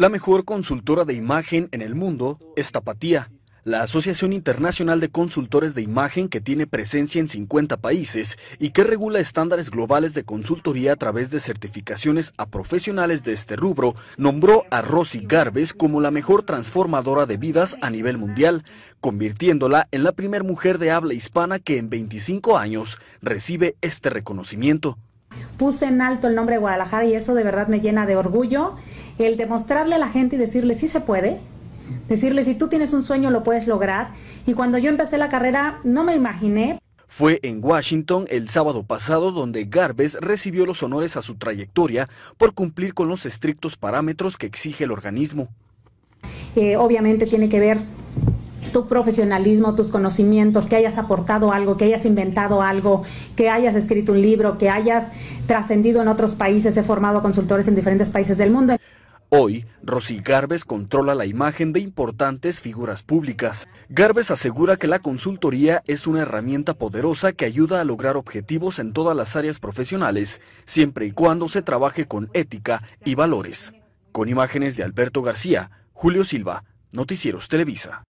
La mejor consultora de imagen en el mundo es Tapatía, la Asociación Internacional de Consultores de Imagen que tiene presencia en 50 países y que regula estándares globales de consultoría a través de certificaciones a profesionales de este rubro, nombró a Rosy Garbes como la mejor transformadora de vidas a nivel mundial, convirtiéndola en la primera mujer de habla hispana que en 25 años recibe este reconocimiento puse en alto el nombre de Guadalajara y eso de verdad me llena de orgullo. El demostrarle a la gente y decirle, si se puede, decirle, si tú tienes un sueño lo puedes lograr. Y cuando yo empecé la carrera no me imaginé. Fue en Washington el sábado pasado donde Garbes recibió los honores a su trayectoria por cumplir con los estrictos parámetros que exige el organismo. Eh, obviamente tiene que ver tu profesionalismo, tus conocimientos, que hayas aportado algo, que hayas inventado algo, que hayas escrito un libro, que hayas trascendido en otros países. He formado consultores en diferentes países del mundo. Hoy, Rosy Garbes controla la imagen de importantes figuras públicas. Garbes asegura que la consultoría es una herramienta poderosa que ayuda a lograr objetivos en todas las áreas profesionales, siempre y cuando se trabaje con ética y valores. Con imágenes de Alberto García, Julio Silva, Noticieros Televisa.